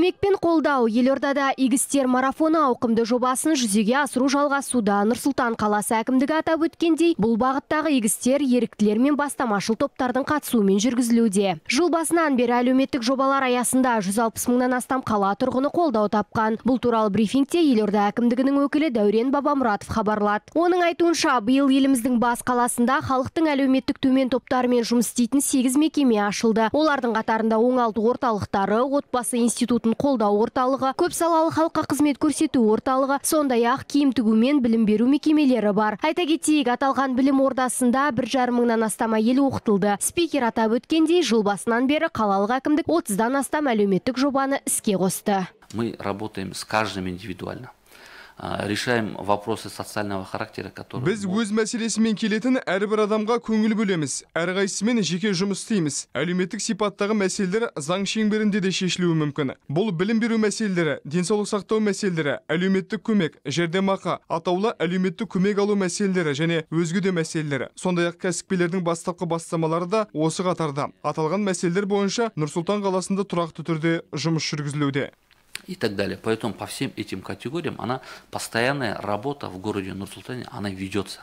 көмек пен қолдау елордада игі істер марафоны ауқымды жобасын жүзеге асыру жалғасуда нұрсұлтан қаласы әкімдігі атап өткендей бұл бағыттағы игі істер еріктілер мен бастамашыл топтардың қатысуымен жүргізілуде жыл басынан бері әлеуметтік жобалар аясында 160 мыңнан астам қала тұрғыны қолдау тапқан бұл туралы брифингте елорда әкімдігінің өкілі дәурен бабамұратов хабарлады оның айтуынша биыл еліміздің бас қаласында халықтың әлеуметтік төмен топтарымен жұмыс істейтін сегіз мекеме ашылды олардың қатарында оңалту орталықтары отбасы институтын қолдау орталығы көпсалалы халыққа қызмет көрсету орталығы сондай ақ киім тігу мен білім беру мекемелері бар айта кетейік аталған білім ордасында бір жарымыңнан мыңнан астам оқытылды спикер атап өткендей жыл басынан бері қалалық әкімдік отыздан астам әлеуметтік жобаны іске қосты мы работаем с каждым индивидуально решаем вопросы социального характера которые біз өз мәселесімен келетін әрбір адамға көңіл бөлеміз әрқайсысымен жеке жұмыс істейміз әлеуметтік сипаттағы мәселелер заң шеңберінде де шешілуі мүмкін бұл білім беру мәселелері денсаулық сақтау мәселелері әлеуметтік көмек жәрдемақы атаулы әлеуметтік көмек алу мәселелері және өзге де мәселелер сондай ақ кәсіпкерлердің бастапқы бастамалары да осы қатарда аталған мәселелер бойынша нұр сұлтан қаласында тұрақты түрде жұмыс жүргізілуде и так далее. Поэтому по всем этим категориям она постоянная работа в городе Нур-Султане, она ведется.